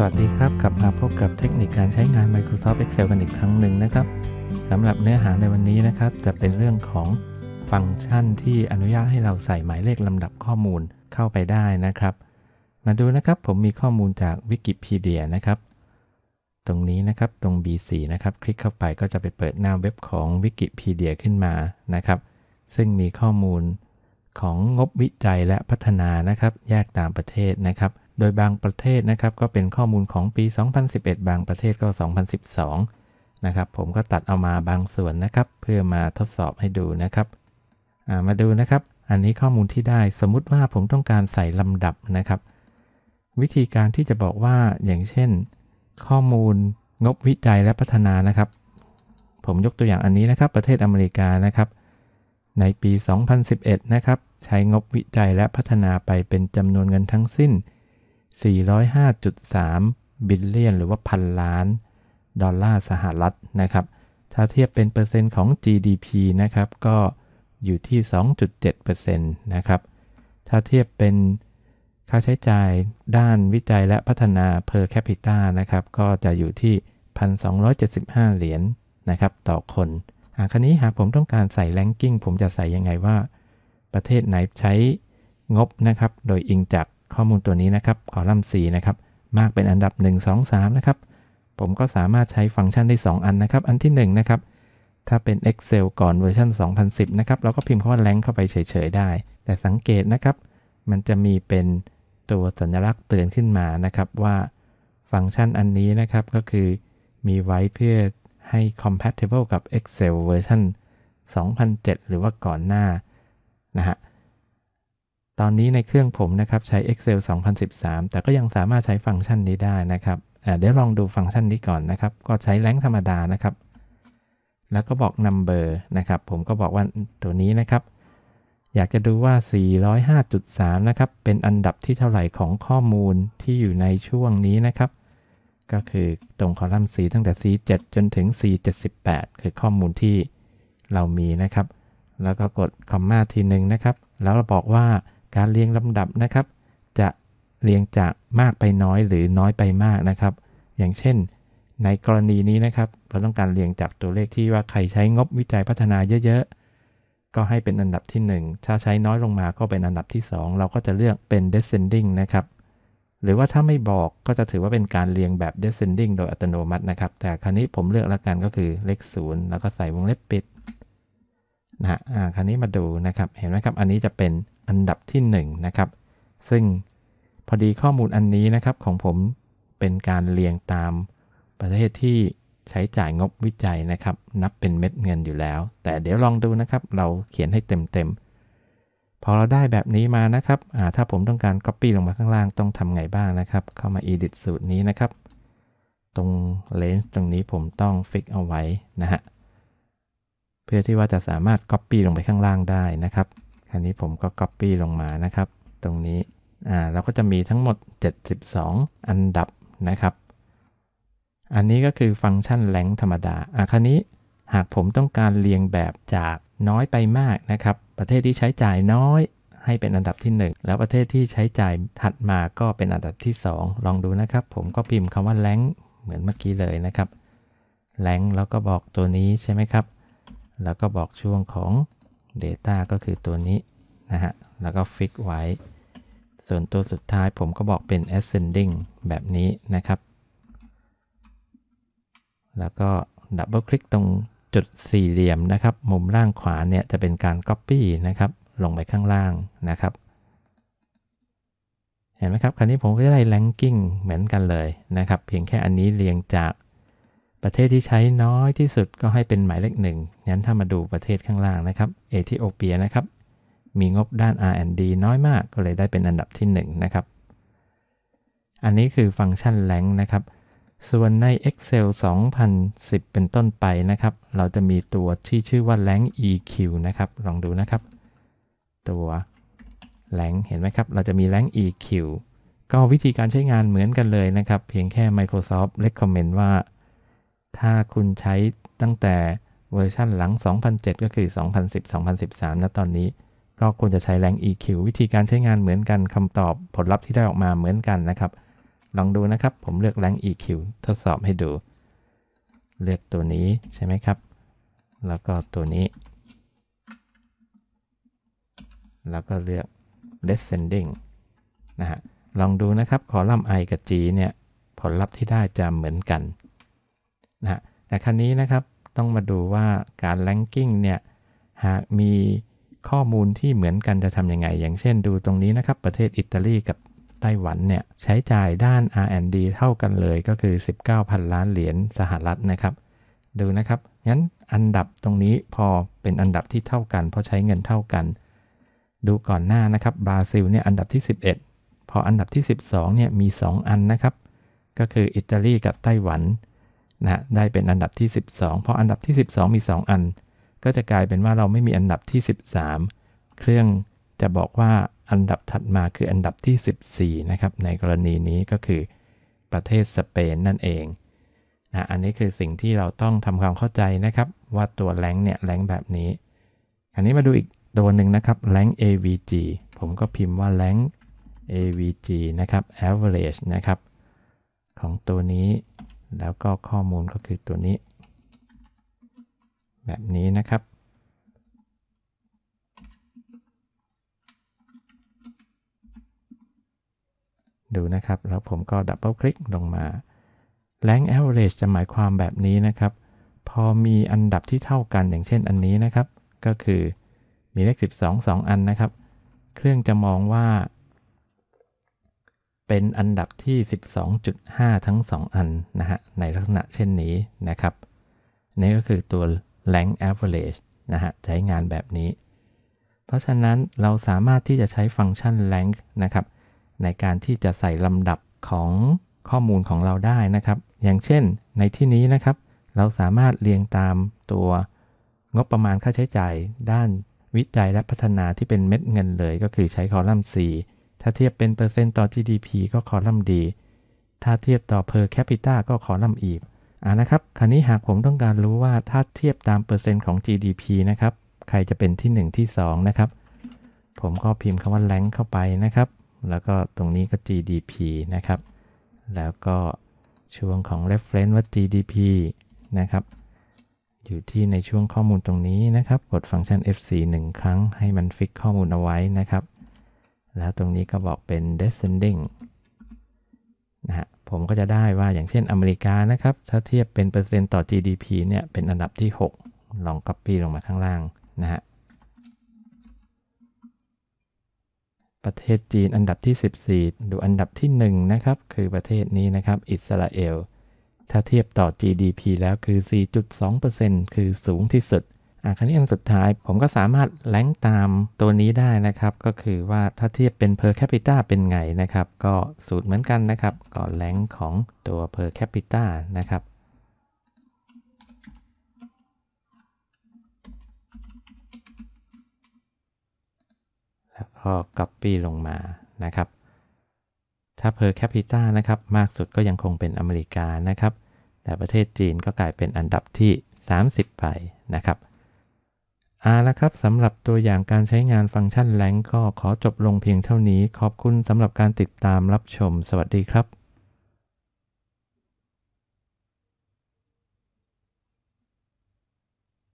สวัสดีครับกลับ มาพบกับเทคนิคการใช้งาน Microsoft Excel กันอีกครั้งหนึ่งนะครับสำหรับเนื้อหาในวันนี้นะครับ จะเป็นเรื่องของฟังก์ชันที่อนุญาตให้เราใส่หมายเลขลำดับข้อมูลเข้าไปได้นะครับ มาดูนะครับผมมีข้อมูลจากวิกิพีเดียนะครับ ตรงนี้นะครับตรง B4 นะครับ คลิกเข้าไปก็จะไปเปิดหน้าเว็บของวิกิพีเดียขึ้นมานะครับ ซึ่งมีข้อมูลของงบวิจัยและพัฒนานะครับ แยกตามประเทศนะครับโดยบางประเทศนะครับก็เป็นข้อมูลของปี 2011 บางประเทศก็ 2012 นะครับผมก็ตัดเอามาบางส่วนนะครับ เพื่อมาทดสอบให้ดูนะครับมาดูนะครับอันนี้ข้อมูลที่ได้สมมุติว่าผมต้องการใส่ลำดับนะครับ วิธีการที่จะบอกว่าอย่างเช่น ข้อมูลงบวิจัยและพัฒนานะครับผมยกตัวอย่างอันนี้นะครับ ประเทศอเมริกานะครับในปี 2011 นะครับ ใช้งบวิจัยและพัฒนาไปเป็นจำนวนเงินทั้งสิ้น405.3บิลเลียนหรือว่าพันล้าน ดอลลาร์สหรัฐนะครับ ถ้าเทียบเป็นเปอร์เซ็นต์ของ GDP นะครับ ก็อยู่ที่ 2.7%นะครับ ถ้าเทียบเป็นค่าใช้จ่ายด้านวิจัยและพัฒนา per capita นะครับ ก็จะอยู่ที่ 1,275 เหรียญนนะครับ ต่อคนอาคันนี้หากผมต้องการใส่แลงกิ้งผมจะใส่ยังไงว่าประเทศไหนใช้งบนะครับโดยอิงจากข้อมูลตัวนี้นะครับคอลัมน์4นะครับ มากเป็นอันดับ1 2 3 นะครับ ผมก็สามารถใช้ฟังก์ชันได้ 2 อันนะครับ อันที่1นะครับ ถ้าเป็น Excel ก่อนเวอร์ชัน2010นะครับ เราก็พิมพ์คำว่าแรงเข้าไปเฉยๆได้ แต่สังเกตนะครับ มันจะมีเป็นตัวสัญลักษณ์เตือนขึ้นมานะครับ ว่าฟังก์ชันอันนี้นะครับก็คือมีไว้เพื่อให้ compatible กับ Excel เวอร์ชัน2007 หรือว่าก่อนหน้านะฮะตอนนี้ในเครื่องผมนะครับใช้ Excel 2013 แต่ก็ยังสามารถใช้ฟังก์ชันนี้ได้นะครับ เดี๋ยวลองดูฟังก์ชันนี้ก่อนนะครับ ก็ใช้แรงธรรมดานะครับ แล้วก็บอก number นะครับผมก็บอกว่าตัวนี้นะครับ อยากจะดูว่า 405.3 นะครับเป็นอันดับที่เท่าไหร่ของข้อมูลที่อยู่ในช่วงนี้นะครับ ก็คือตรงคอลัมน์ C ตั้งแต่ C7 จนถึง C78 คือข้อมูลที่เรามีนะครับ แล้วก็กดคอมมาทีหนึ่งนะครับแล้วเราบอกว่าการเรียงลำดับนะครับ จะเรียงจากมากไปน้อยหรือน้อยไปมากนะครับ อย่างเช่นในกรณีนี้นะครับเราต้องการเรียงจากตัวเลขที่ว่าใครใช้งบวิจัยพัฒนาเยอะ ๆ ก็ให้เป็นอันดับที่ 1 ถ้าใช้น้อยลงมาก็เป็นอันดับที่ 2 เราก็จะเลือกเป็น descending นะครับหรือว่าถ้าไม่บอกก็จะถือว่าเป็นการเรียงแบบ descending โดยอัตโนมัตินะครับ แต่ครั้นี้ผมเลือกละกันก็คือเลข0แล้วก็ใส่วงเล็บปิดนะฮะครั้นี้มาดูนะครับเห็นไหมครับอันนี้จะเป็นอันดับที่1นนะครับ ซึ่งพอดีข้อมูลอันนี้นะครับของผมเป็นการเรียงตามประเทศที่ใช้จ่ายงบวิจัยนะครับ นับเป็นเม็ดเงินอยู่แล้ว แต่เดี๋ยวลองดูนะครับ เราเขียนให้เต็มๆพอเราได้แบบนี้มานะครับ ถ้าผมต้องการ Copy ลงมาข้างล่างต้องทำไงบ้างนะครับ เข้ามา Edit สูตรนี้นะครับ ตรงเลนส์ตรงนี้ผมต้องฟิกเอาไว้นะฮะเพื่อที่ว่าจะสามารถ Copy ลงไปข้างล่างได้นะครับครนนี้ผมก็ Copy ลงมานะครับ ตรงนี้อ่าเราก็จะมีทั้งหมด 72 อันดับนะครับ อันนี้ก็คือฟังก์ชันแหลงธรรมดาอ่าครนนี้หากผมต้องการเรียงแบบจากน้อยไปมากนะครับ ประเทศที่ใช้จ่ายน้อยให้เป็นอันดับที่ 1 แล้วประเทศที่ใช้จ่ายถัดมาก็เป็นอันดับที่ 2 ลองดูนะครับ ผมก็พิมพ์คำว่าแหลงเหมือนเมื่อกี้เลยนะครับแหลงแล้วก็บอกตัวนี้ใช่ไหมครับ แล้วก็บอกช่วงของ Data ก็คือตัวนี้นะฮะแล้วก็ฟิกไว้ ส่วนตัวสุดท้ายผมก็บอกเป็น ascending แบบนี้นะครับ แล้วก็ดับเบิลคลิกตรงจุดสี่เหลี่ยมนะครับ มุมล่างขวาเนี่ยจะเป็นการ Copy นะครับ ลงไปข้างล่างนะครับ เห็นไหมครับคราวนี้ผมก็ได้ ranking เหมือนกันเลยนะครับ เพียงแค่อันนี้เรียงจากประเทศที่ใช้น้อยที่สุดก็ให้เป็นหมายเลขหนึ่งงั้นถ้ามาดูประเทศข้างล่างนะครับ เอธิโอเปียนะครับ มีงบด้าน R&D น้อยมากก็เลยได้เป็นอันดับที่1นะครับ อันนี้คือฟังก์ชันแหลงนะครับ ส่วนใน Excel 2010 เป็นต้นไปนะครับ เราจะมีตัวที่ชื่อว่าแหลง EQ นะครับ ลองดูนะครับ ตัวแหลงเห็นไหมครับ เราจะมีแหลง EQ ก็วิธีการใช้งานเหมือนกันเลยนะครับ เพียงแค่ Microsoft recommend ว่าถ้าคุณใช้ตั้งแต่เวอร์ชันหลัง 2007 ก็คือ 2010-2013นะ ตอนนี้ ก็ควรจะใช้แรง EQ วิธีการใช้งานเหมือนกันคำตอบผลลัพธ์ที่ได้ออกมาเหมือนกันนะครับ ลองดูนะครับ ผมเลือกแรง EQ ทดสอบให้ดู เลือกตัวนี้ใช่ไหมครับ แล้วก็ตัวนี้ แล้วก็เลือก descending นะฮะ ลองดูนะครับคอลัมน์ i กับ g เนี่ย ผลลัพธ์ที่ได้จะเหมือนกันนะแต่ครั้นี้นะครับต้องมาดูว่าการแลนกิ้งเนี่ยหากมีข้อมูลที่เหมือนกันจะทำยังไงอย่างเช่นดูตรงนี้นะครับประเทศอิตาลีกับไต้หวันเนี่ยใช้จ่ายด้าน R&D เท่ากันเลยก็คือ 19,000 ล้านเหรียญสหรัฐนะครับ ดูนะครับงั้นอันดับตรงนี้พอเป็นอันดับที่เท่ากัน เพราะใช้เงินเท่ากัน ดูก่อนหน้านะครับบราซิลเนี่ยอันดับที่ 11 พออันดับที่ 12เนี่ยมี 2 อันนะครับก็คืออิตาลีกับไต้หวันนะฮะได้เป็นอันดับที่ 12 เพราะอันดับที่ 12 มี 2 อัน ก็จะกลายเป็นว่าเราไม่มีอันดับที่ 13 เครื่องจะบอกว่าอันดับถัดมาคืออันดับที่14นะครับในกรณีนี้ก็คือประเทศสเปน นั่นเองนะอันนี้คือสิ่งที่เราต้องทำความเข้าใจนะครับว่าตัวแรงเนี่ยแรงแบบนี้อันนี้มาดูอีกตัวหนึ่งนะครับแรง avg ผมก็พิมพ์ว่าแรง avg นะครับ average นะครับ ของตัวนี้แล้วก็ข้อมูลก็คือตัวนี้ แบบนี้นะครับ ดูนะครับ แล้วผมก็ดับเบิลคลิกลงมา Rank Average จะหมายความแบบนี้นะครับ พอมีอันดับที่เท่ากันอย่างเช่นอันนี้นะครับ ก็คือมีเลข12 2 อันนะครับ เครื่องจะมองว่าเป็นอันดับที่ 12.5 ทั้ง 2 อันนะฮะ ในลักษณะเช่นนี้นะครับ นี่ก็คือตัว l a n h Average นะฮะ ใช้งานแบบนี้ เพราะฉะนั้นเราสามารถที่จะใช้ฟังก์ชัน l a n h นะครับในการที่จะใส่ลำดับของข้อมูลของเราได้นะครับ อย่างเช่นในที่นี้นะครับ เราสามารถเรียงตามตัวงบประมาณค่าใช้จ่าย ด้านวิจัยและพัฒนาที่เป็นเม็ดเงินเลยก็คือใช้คอลัมน์ C ถ้าเทียบเป็นเปอร์เซ็นต์ต่อ GDP ก็คอลัมน์ดี ถ้าเทียบต่อ per capita ก็คอลัมน์อีกอ่านะครับ คราวนี้หากผมต้องการรู้ว่าถ้าเทียบตามเปอร์เซ็นต์ของ GDP นะครับ ใครจะเป็นที่ 1 ที่2 นะครับ ผมก็พิมพ์คำว่า l e n h เข้าไปนะครับ แล้วก็ตรงนี้ก็ GDP นะครับ แล้วก็ช่วงของ reference ว่า GDP นะครับ อยู่ที่ในช่วงข้อมูลตรงนี้นะครับ กดฟังก์ชัน F4 1ครั้งให้มันฟิกข้อมูลเอาไว้นะครับแล้วตรงนี้ก็บอกเป็น descending นะฮะ ผมก็จะได้ว่าอย่างเช่นอเมริกานะครับ ถ้าเทียบเป็นเปอร์เซ็นต์ต่อ GDP เนี่ยเป็นอันดับที่ 6 ลอง Copy ลงมาข้างล่างนะฮะ ประเทศจีนอันดับที่ 14 ดูอันดับที่ 1 นะครับ คือประเทศนี้นะครับอิสราเอลถ้าเทียบต่อ GDP แล้วคือ 4.2%คือสูงที่สุดคันนี้อันสุดท้ายผมก็สามารถแลงตามตัวนี้ได้นะครับ ก็คือว่าถ้าเทียบเป็น per capita เป็นไงนะครับ ก็สูตรเหมือนกันนะครับก็แลงของตัว per capita นะครับแล้วก็ copy ลงมานะครับถ้า per capita นะครับมากสุดก็ยังคงเป็นอเมริกานะครับ แต่ประเทศจีนก็กลายเป็นอันดับที่ 30 ไปนะครับเอาละครับสำหรับตัวอย่างการใช้งานฟังก์ชันแลงก็ขอจบลงเพียงเท่านี้ ขอบคุณสำหรับการติดตามรับชม สวัสดีครับ